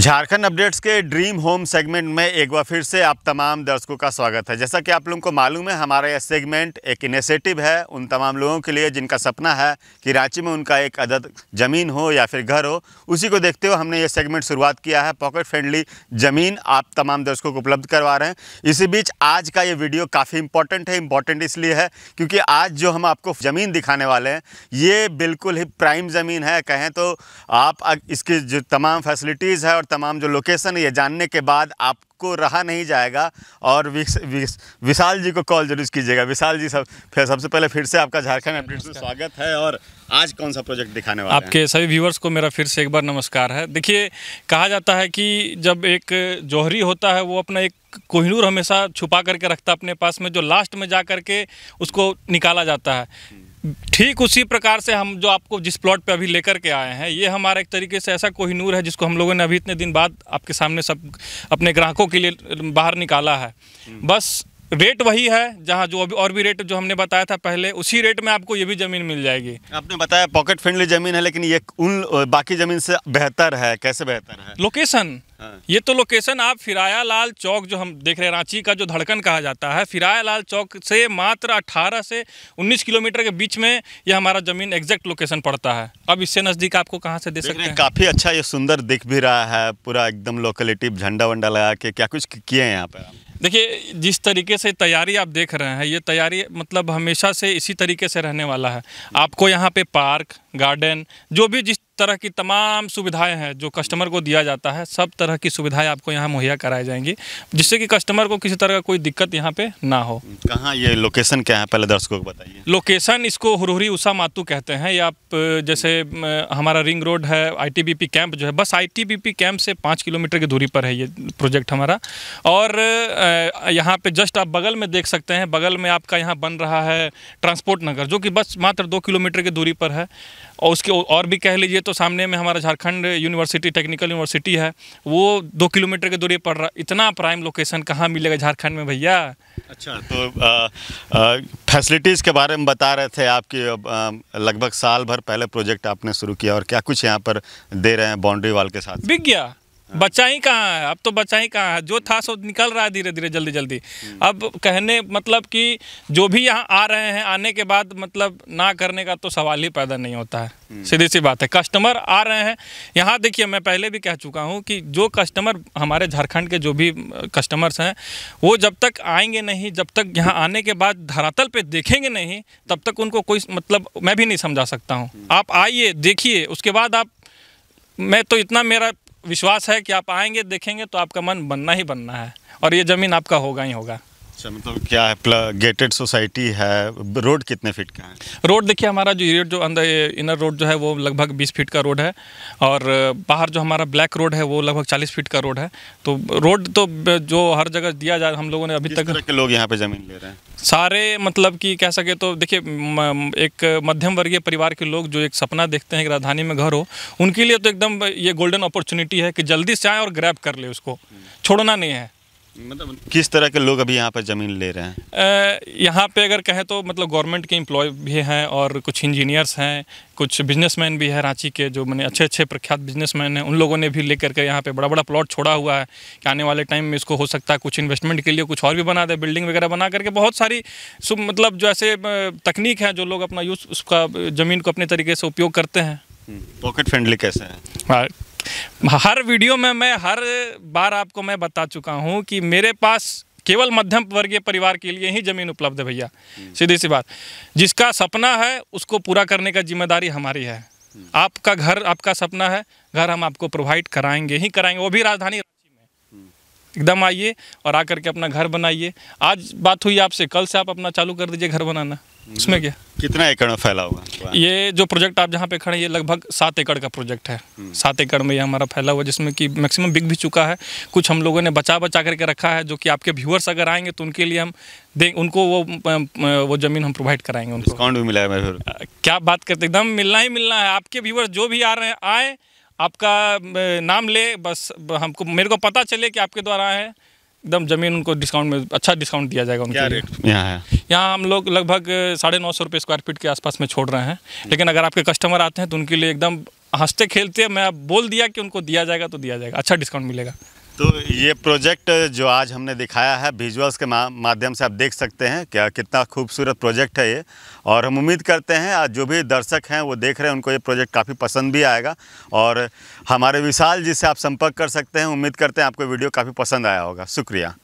Jharkhand updates के dream home segment में एक बार फिर से आप तमाम दर्शकों का स्वागत है जैसा कि आप लोगों को मालूम है हमारा यह सेगमेंट एक इनिशिएटिव है उन तमाम लोगों के लिए जिनका सपना है कि रांची में उनका एक अदद ज़मीन हो या फिर घर हो उसी को देखते हुए हमने ये सेगमेंट शुरुआत किया है पॉकेट फ्रेंडली ज़मीन आप तमाम दर्शकों को उपलब्ध करवा रहे हैं इसी बीच आज का ये वीडियो काफ़ी इंपॉर्टेंट है इंपॉर्टेंट इसलिए है क्योंकि आज जो हम आपको ज़मीन दिखाने वाले हैं ये बिल्कुल ही प्राइम ज़मीन है कहें तो आप इसकी जो तमाम फैसिलिटीज़ है और तमाम जो लोकेशन ये जानने के बाद आपको रहा नहीं जाएगा और विस, विस, विशाल जी को कॉल जरूर कीजिएगा विशाल जी सब फिर सबसे पहले फिर से आपका झारखंड अपडेट में स्वागत है और आज कौन सा प्रोजेक्ट दिखाने वाले आपके सभी व्यूवर्स को मेरा फिर से एक बार नमस्कार है देखिए कहा जाता है कि जब एक जौहरी होता है वो अपना एक कोहिनूर हमेशा छुपा करके रखता है अपने पास में जो लास्ट में जा करके उसको निकाला जाता है ठीक उसी प्रकार से हम जो आपको जिस प्लॉट पे अभी लेकर के आए हैं ये हमारा एक तरीके से ऐसा कोहिनूर है जिसको हम लोगों ने अभी इतने दिन बाद आपके सामने सब अपने ग्राहकों के लिए बाहर निकाला है बस रेट वही है जहाँ जो अभी और भी रेट जो हमने बताया था पहले उसी रेट में आपको ये भी ज़मीन मिल जाएगी आपने बताया पॉकेट फ्रेंडली ज़मीन है लेकिन ये उन बाकी ज़मीन से बेहतर है कैसे बेहतर है लोकेशन हाँ। ये तो लोकेशन आप फिराया लाल चौक जो हम देख रहे हैं रांची का जो धड़कन कहा जाता है फिराया लाल चौक से मात्र अठारह से उन्नीस किलोमीटर के बीच में ये हमारा ज़मीन एग्जैक्ट लोकेशन पड़ता है अब इससे नज़दीक आपको कहाँ से दे सकते हैं काफ़ी अच्छा ये सुंदर दिख भी रहा है पूरा एकदम लोकेलिटी झंडा वंडा लगा के क्या कुछ किए हैं यहाँ पे देखिए जिस तरीके से तैयारी आप देख रहे हैं ये तैयारी मतलब हमेशा से इसी तरीके से रहने वाला है आपको यहाँ पे पार्क गार्डन जो भी जिस तरह की तमाम सुविधाएं हैं जो कस्टमर को दिया जाता है सब तरह की सुविधाएं आपको यहाँ मुहैया कराई जाएंगी जिससे कि कस्टमर को किसी तरह का कोई दिक्कत यहाँ पे ना हो कहाँ ये लोकेशन क्या है पहले दर्शकों को बताइए लोकेशन इसको हुरहुरी उषा मातू कहते हैं या आप जैसे हमारा रिंग रोड है आईटीबीपी कैंप जो है बस आईटीबीपी कैंप से पाँच किलोमीटर की दूरी पर है ये प्रोजेक्ट हमारा और यहाँ पर जस्ट आप बगल में देख सकते हैं बगल में आपका यहाँ बन रहा है ट्रांसपोर्ट नगर जो कि बस मात्र दो किलोमीटर की दूरी पर है और उसके और भी कह लीजिए तो तो सामने में हमारा झारखंड यूनिवर्सिटी टेक्निकल यूनिवर्सिटी है वो दो किलोमीटर के दूरी पड़ रहा इतना प्राइम लोकेशन कहाँ मिलेगा झारखंड में भैया अच्छा तो फैसिलिटीज़ के बारे में बता रहे थे आपकी लगभग साल भर पहले प्रोजेक्ट आपने शुरू किया और क्या कुछ यहाँ पर दे रहे हैं बाउंड्री वाल के साथ बिक गया बच्चा ही कहाँ है अब तो बच्चा ही कहाँ है जो था सो निकल रहा है धीरे धीरे जल्दी जल्दी हम्म। अब कहने मतलब कि जो भी यहाँ आ रहे हैं आने के बाद मतलब ना करने का तो सवाल ही पैदा नहीं होता है हम्म। सीधी सी बात है कस्टमर आ रहे हैं यहाँ देखिए मैं पहले भी कह चुका हूँ कि जो कस्टमर हमारे झारखंड के जो भी कस्टमर्स हैं वो जब तक आएंगे नहीं जब तक यहाँ आने के बाद धरातल पर देखेंगे नहीं तब तक उनको कोई मतलब मैं भी नहीं समझा सकता हूँ हम्म। आप आइए देखिए उसके बाद आप मैं तो इतना मेरा विश्वास है कि आप आएंगे देखेंगे तो आपका मन बनना ही बनना है और ये ज़मीन आपका होगा ही होगा अच्छा मतलब क्या है गेटेड सोसाइटी है रोड कितने फीट का है रोड देखिए हमारा जो एरिया जो अंदर इनर रोड जो है वो लगभग 20 फीट का रोड है और बाहर जो हमारा ब्लैक रोड है वो लगभग 40 फीट का रोड है तो रोड तो जो हर जगह दिया जा हम लोगों ने अभी तक के लोग यहाँ पे ज़मीन ले रहे हैं सारे मतलब कि कह सके तो देखिए एक मध्यम वर्गीय परिवार के लोग जो एक सपना देखते हैं कि राजधानी में घर हो उनके लिए तो एकदम ये गोल्डन अपॉर्चुनिटी है कि जल्दी से आए और ग्रैब कर ले उसको छोड़ना नहीं है मतलब किस तरह के लोग अभी यहाँ पर ज़मीन ले रहे हैं यहाँ पे अगर कहें तो मतलब गवर्नमेंट के एम्प्लॉय भी हैं और कुछ इंजीनियर्स हैं कुछ बिजनेसमैन भी हैं रांची के जो मैंने अच्छे अच्छे प्रख्यात बिजनेसमैन हैं उन लोगों ने भी ले करके यहाँ पे बड़ा बड़ा प्लॉट छोड़ा हुआ है कि आने वाले टाइम में इसको हो सकता है कुछ इन्वेस्टमेंट के लिए कुछ और भी बना दे बिल्डिंग वगैरह बना करके बहुत सारी मतलब जो ऐसे तकनीक है जो लोग अपना यूज़ उसका ज़मीन को अपने तरीके से उपयोग करते हैं पॉकेट हम्म, फ्रेंडली कैसे हैं हाँ, हर वीडियो में मैं हर बार आपको मैं बता चुका हूँ कि मेरे पास केवल मध्यम वर्गीय परिवार के लिए ही ज़मीन उपलब्ध है भैया हम्म। सीधी सी बात जिसका सपना है उसको पूरा करने का जिम्मेदारी हमारी है हम्म। आपका घर आपका सपना है घर हम आपको प्रोवाइड कराएंगे ही कराएंगे वो भी राजधानी एकदम आइए और आकर के अपना घर बनाइए आज बात हुई आपसे कल से आप अपना चालू कर दीजिए घर बनाना उसमें क्या कितना एकड़ में फैला हुआ ये जो प्रोजेक्ट आप जहाँ पे खड़े हैं ये लगभग सात एकड़ का प्रोजेक्ट है हम्म। सात एकड़ में ये हमारा फैला हुआ जिसमें कि मैक्सिमम बिक भी चुका है कुछ हम लोगों ने बचा बचा करके रखा है जो कि आपके व्यूअर्स अगर आएंगे तो उनके लिए हम दें उनको वो वो ज़मीन हम प्रोवाइड कराएंगे उनको भी मिला है क्या बात करते एकदम मिलना ही मिलना है आपके व्यूअर्स जो भी आ रहे हैं आए आपका नाम ले बस हमको मेरे को पता चले कि आपके द्वारा है एकदम ज़मीन उनको डिस्काउंट में अच्छा डिस्काउंट दिया जाएगा उनके रेट यहाँ है यहाँ हम लोग लगभग साढ़े नौ सौ रुपये स्क्वायर फीट के आसपास में छोड़ रहे हैं हम्म। लेकिन अगर आपके कस्टमर आते हैं तो उनके लिए एकदम हंसते खेलते मैं बोल दिया कि उनको दिया जाएगा तो दिया जाएगा अच्छा डिस्काउंट मिलेगा तो ये प्रोजेक्ट जो आज हमने दिखाया है विजुअल्स के माध्यम से आप देख सकते हैं क्या कितना खूबसूरत प्रोजेक्ट है ये और हम उम्मीद करते हैं जो भी दर्शक हैं वो देख रहे हैं उनको ये प्रोजेक्ट काफ़ी पसंद भी आएगा और हमारे विशाल जी से आप संपर्क कर सकते हैं उम्मीद करते हैं आपको वीडियो काफ़ी पसंद आया होगा शुक्रिया